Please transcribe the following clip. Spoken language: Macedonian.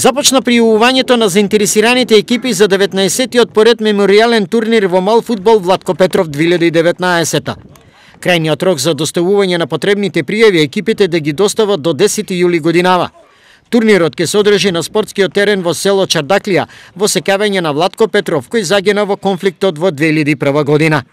Започна пријавувањето на заинтересираните екипи за 19-тиот поред мемориален турнир во мал футбол Владко Петров 2019 Крајниот рок за доставување на потребните пријави екипите да ги достават до 10 јули годинава. Турнирот ќе се одржи на спортскиот терен во село Чардаклија во секавење на Владко Петров кој загина во конфликтот во 2001 година.